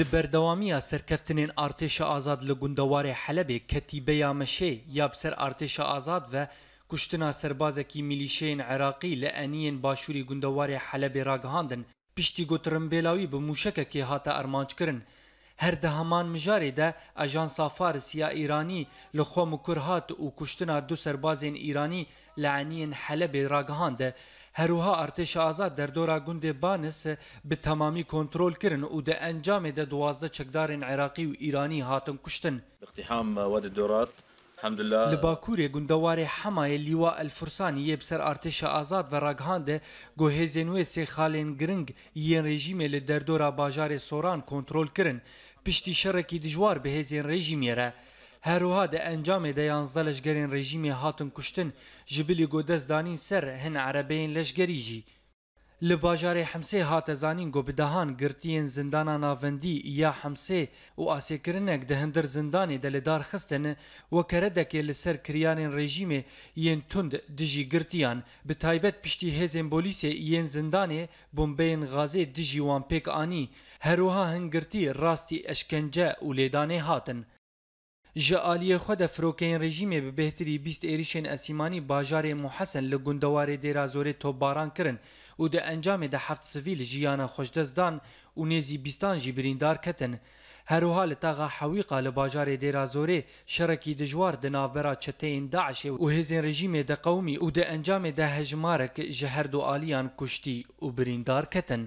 د بەردەوامیە سەرکەفتنên ئارتێشە ئازاد لە گوندەوارێ حەلەبێ کەتیبەیا مەشێ یا بسەر ئارتێشە ئازاد ڤە کوشتنا سەربازێکی میلیشەیەن عێراقی لە ئەنیەن باشووری گوندەوارێ حەلەبێ ڕاگەهاندن پشتی گوترمبێلاوی بە موشەکەکێ هاتە ئەرمانچکردن هر ده همان مجارê de Ajansa Fars ya Îranî li Xomûkur hat û kuştina du serbazên Îranî li Eniyên Helebê ragihande. Herûha Artêşa Azad derdora gundê Banis bi temamî kontrol kirin û di encamê de duwazda çekdarên Iraqî û Îranî hatin kuştin. Li Bakurê gundewarê hemayê Lîwa Elfursaniyê bi ser artêşa azad ve raghande guhêzên wê sê xalên giring yên rejîmê li derdora bajarê Soran kontrol kirin piştî şerekî dijwar bi hêzên rejîmê re. Herûha de encamê de yanzda leşgerên rejîmê hatin kuştin ji bilî godezdanîn ser hin erebeyên leşgerî jî. Li bajarê Hemsê hate zanîn got bi dehan girtiyên zindana navendî ya Hemsê û asêkirinek di hindir zindanê de li dar xistene wekeredekê li ser kiriyanên rejîmê yên tund dijî girtiyan bi taybet piştî hêzên bolîsê yên zindanê bombeyên gazê dijî wan pêk anî heroha hingirtî rastî eşkence û lêdanê hatin. Ji aliyê xwe de firokeyên rejîmê bi bêhtirî bîst êrişên esîmanî bajarê Muhesen li gundewarê Dêrazorê topbaran kirin. û di encamê de heft sivîl jiyana xweşdest dan û nêzî bîstan jî birîndar ketin. Heroha li taxa hewîqa li bajarê Dêra Zorê şerekî dijwar di navbera çeteyên Daişê û hêzên rejîmê de qewmî û di encamê de hejmarek ji her du aliyan kuştî û birîndar ketin.